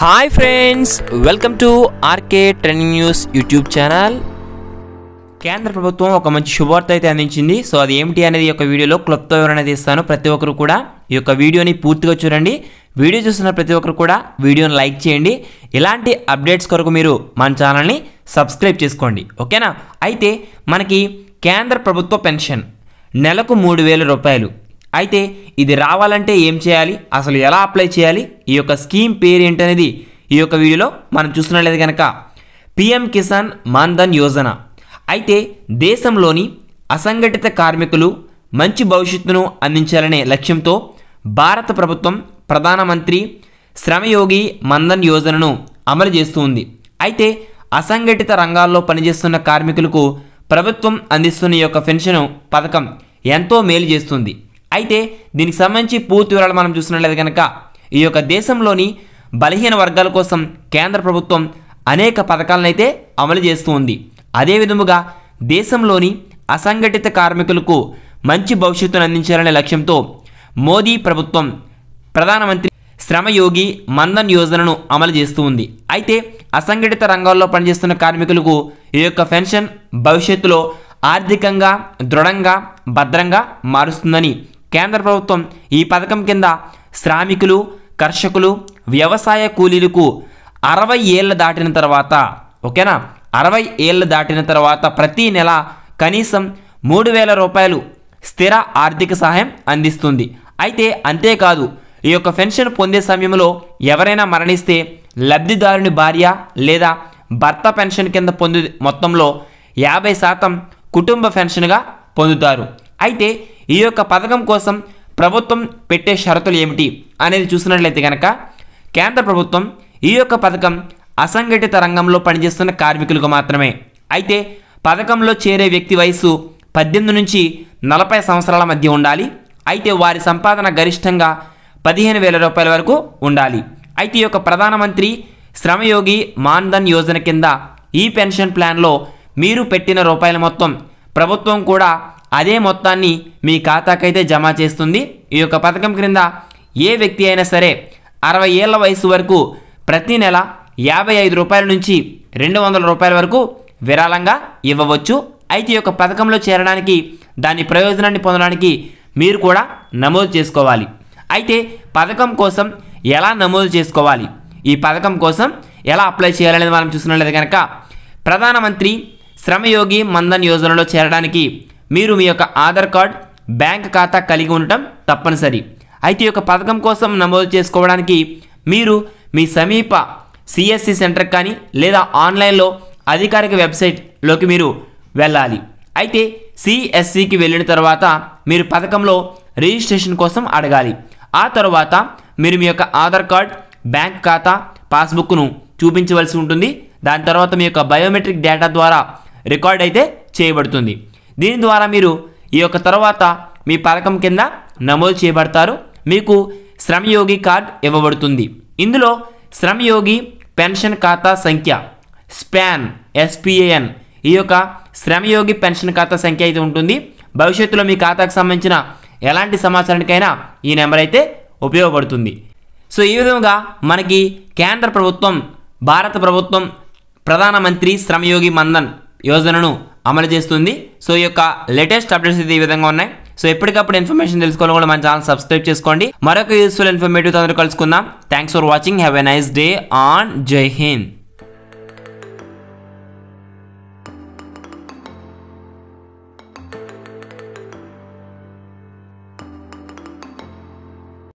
hi friends welcome to RK trending news YouTube channel కేంద్ర ప్రభుత్వం ఒక మంచి శుభార్త అయితే అందించింది సో అది ఏమిటి అనేది యొక్క వీడియోలో క్లుప్త వివరణ తీస్తాను ప్రతి ఒక్కరు కూడా ఈ యొక్క వీడియోని పూర్తిగా చూడండి వీడియో చూస్తున్న ప్రతి ఒక్కరు కూడా వీడియోని లైక్ చేయండి ఇలాంటి అప్డేట్స్ కొరకు మీరు మన ఛానల్ని సబ్స్క్రైబ్ చేసుకోండి ఓకేనా అయితే మనకి కేంద్ర ప్రభుత్వ పెన్షన్ నెలకు మూడు వేల రూపాయలు అయితే ఇది రావాలంటే ఏం చేయాలి అసలు ఎలా అప్లై చేయాలి ఈ యొక్క స్కీమ్ పేరు ఏంటనేది ఈ యొక్క వీడియోలో మనం చూస్తున్నట్లయితే కనుక పిఎం కిసాన్ మాన్ధన్ యోజన అయితే దేశంలోని అసంఘటిత కార్మికులు మంచి భవిష్యత్తును అందించాలనే లక్ష్యంతో భారత ప్రభుత్వం ప్రధానమంత్రి శ్రమయోగి మన్ధన్ యోజనను అమలు చేస్తుంది అయితే అసంఘటిత రంగాల్లో పనిచేస్తున్న కార్మికులకు ప్రభుత్వం అందిస్తున్న యొక్క పెన్షన్ పథకం ఎంతో మేలు చేస్తుంది అయితే దీనికి సంబంధించి పూర్తి వివరాలు మనం చూసినట్లయితే కనుక ఈ యొక్క దేశంలోని బలహీన వర్గాల కోసం కేంద్ర ప్రభుత్వం అనేక పథకాలను అయితే అమలు చేస్తూ ఉంది అదే విధముగా దేశంలోని అసంఘటిత కార్మికులకు మంచి భవిష్యత్తును అందించాలనే లక్ష్యంతో మోదీ ప్రభుత్వం ప్రధానమంత్రి శ్రమయోగి మందన్ యోజనను అమలు చేస్తూ ఉంది అయితే అసంఘటిత రంగాల్లో పనిచేస్తున్న కార్మికులకు ఈ యొక్క పెన్షన్ భవిష్యత్తులో ఆర్థికంగా దృఢంగా భద్రంగా మారుస్తుందని కేంద్ర ప్రభుత్వం ఈ పథకం కింద శ్రామికులు కర్షకులు వ్యవసాయ కూలీలకు అరవై ఏళ్ళ దాటిన తర్వాత ఓకేనా అరవై ఏళ్ళు దాటిన తర్వాత ప్రతీ నెల కనీసం మూడు వేల రూపాయలు స్థిర ఆర్థిక సహాయం అందిస్తుంది అయితే అంతేకాదు ఈ యొక్క పెన్షన్ పొందే సమయంలో ఎవరైనా మరణిస్తే లబ్ధిదారుని భార్య లేదా భర్త పెన్షన్ కింద పొందు మొత్తంలో యాభై శాతం కుటుంబ పెన్షన్గా పొందుతారు అయితే ఈ యొక్క పథకం కోసం ప్రభుత్వం పెట్టే షరతులు ఏమిటి అనేది చూసినట్లయితే కనుక కేంద్ర ప్రభుత్వం ఈ యొక్క పథకం అసంఘటిత రంగంలో పనిచేస్తున్న కార్మికులకు మాత్రమే అయితే పథకంలో చేరే వ్యక్తి వయసు పద్దెనిమిది నుంచి నలభై సంవత్సరాల మధ్య ఉండాలి అయితే వారి సంపాదన గరిష్టంగా పదిహేను వేల రూపాయల వరకు ఉండాలి అయితే ఈ యొక్క ప్రధానమంత్రి శ్రమయోగి మాన్ధన్ యోజన కింద ఈ పెన్షన్ ప్లాన్లో మీరు పెట్టిన రూపాయల మొత్తం ప్రభుత్వం కూడా అదే మొత్తాన్ని మీ ఖాతాకైతే జమ చేస్తుంది ఈ యొక్క పథకం క్రింద ఏ వ్యక్తి అయినా సరే అరవై ఏళ్ల వయసు వరకు ప్రతి నెల యాభై ఐదు రూపాయల నుంచి రెండు వందల రూపాయల వరకు విరాళంగా ఇవ్వవచ్చు అయితే ఈ యొక్క పథకంలో చేరడానికి దాని ప్రయోజనాన్ని పొందడానికి మీరు కూడా నమోదు చేసుకోవాలి అయితే పథకం కోసం ఎలా నమోదు చేసుకోవాలి ఈ పథకం కోసం ఎలా అప్లై చేయాలనేది మనం చూస్తున్నట్లయితే కనుక ప్రధానమంత్రి శ్రమయోగి మందన్ యోజనలో చేరడానికి మీరు మీ యొక్క ఆధార్ కార్డ్ బ్యాంక్ ఖాతా కలిగి ఉండటం తప్పనిసరి అయితే ఈ యొక్క పథకం కోసం నమోదు చేసుకోవడానికి మీరు మీ సమీప సిఎస్సి సెంటర్ కానీ లేదా ఆన్లైన్లో అధికారిక వెబ్సైట్లోకి మీరు వెళ్ళాలి అయితే సిఎస్సికి వెళ్ళిన తర్వాత మీరు పథకంలో రిజిస్ట్రేషన్ కోసం అడగాలి ఆ తర్వాత మీరు మీ యొక్క ఆధార్ కార్డ్ బ్యాంక్ ఖాతా పాస్బుక్ను చూపించవలసి ఉంటుంది దాని తర్వాత మీ యొక్క బయోమెట్రిక్ డేటా ద్వారా రికార్డ్ అయితే చేయబడుతుంది దీని ద్వారా మీరు ఈ యొక్క తర్వాత మీ పథకం కింద నమోదు చేయబడతారు మీకు శ్రమయోగి కార్డ్ ఇవ్వబడుతుంది ఇందులో శ్రమయోగి పెన్షన్ ఖాతా సంఖ్య స్పాన్ ఎస్పిఏఎన్ ఈ యొక్క శ్రమయోగి పెన్షన్ ఖాతా సంఖ్య అయితే ఉంటుంది భవిష్యత్తులో మీ ఖాతాకు సంబంధించిన ఎలాంటి సమాచారానికైనా ఈ నెంబర్ అయితే ఉపయోగపడుతుంది సో ఈ విధంగా మనకి కేంద్ర ప్రభుత్వం భారత ప్రభుత్వం ప్రధానమంత్రి శ్రమయోగి మన్ధన్ యోజనను అమలు చేస్తుంది సో ఈ యొక్క లేటెస్ట్ అప్డేట్స్ ఇది ఈ విధంగా ఉన్నాయి సో ఎప్పటికప్పుడు ఇన్ఫర్మేషన్ తెలుసుకోవాలి కూడా మన ఛానల్ సబ్స్క్రైబ్ చేసుకోండి మరొక యూస్ఫుల్ ఇన్ఫర్మేటివ్ తొందరగా కలుసుకుందాం thanks for watching have a nice day ఆన్ జై హింద్